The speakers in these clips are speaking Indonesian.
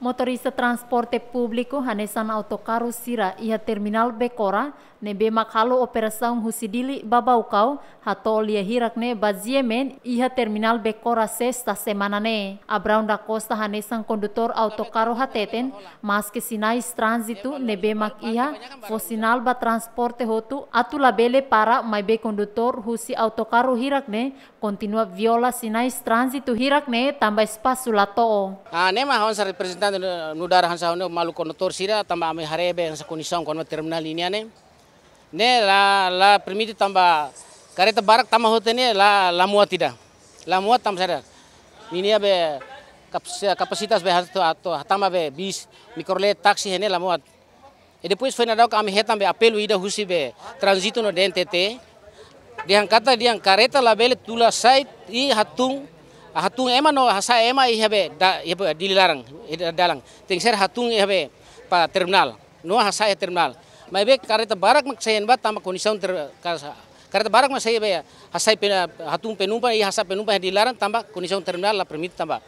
Motorista transporte publiko hanesan autokaru sira ia terminal Bekora ne bemak operasau operasaun husidili babaukau hato lia hirak ne baziemen ia terminal Bekora sesta semana ne. Abraun da Costa hanesan kondutor autokaru hateten maske sinais transitu ne mak ia fosinal ba transporte hotu atula bele para mai be kondutor husi autokaru hirak ne viola sinais transitu hirak ne tambah espasu lato. Ah, ne mahon sa representante Nudara hansa ne malu kono torsira tamba ame harebe hansa song kono terminal ini ane. ne la la permiti tamba kareta barak tamba hote ne la la muat tidak la muat tamba sadar ini abe kapasitas be hatu atau hatamba be bis mikrolet taksi hene la muat e depois foi nadao kami hetam be apelo ida husi be transitu no DNTT diang kata diang kareta la bele tula site i hatung hatung ema no hasa ema i habe da habe i dalang ting ser hatung i habe pa terminal no hasa i e terminal mai be kareta barak mak sayen ba tama kondisaun ter kareta barak mak sayen be hasa pe hatung penumpa i hasa penumpa larang tambah kondisaun terminal la permit tambah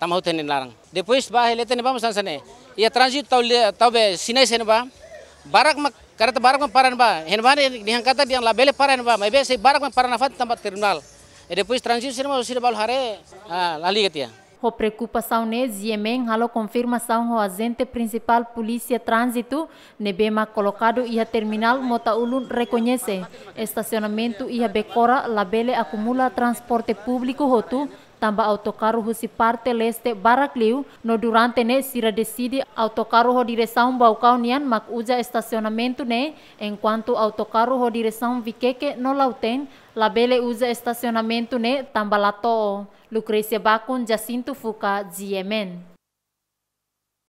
tambah hoten larang depois ba helete tene ba musan sane i transit tau tau be sinai sene ba barak mak kareta barak mak paran ba hen ba ne di diang labele paran ba mai be se barak mak paran afat tamba terminal Depois transição o Ciro Balharé, a Liga Tia. O preocupação nes Yemen halo confirmação o agente principal polícia trânsito nebema colocado e a terminal Motaulun reconhece estacionamento e a becora labele acumula transporte público rotu tamba autocarro si parte leste Barakliu, no durante ne sira decide autocarro direção Baucau nian mak uja estacionamento ne, enquanto autocarro direção Viqueque no lauten, labele uja estacionamento ne tamba lato. Lucrecia Bacon, Jacinto Fuca, Yemen.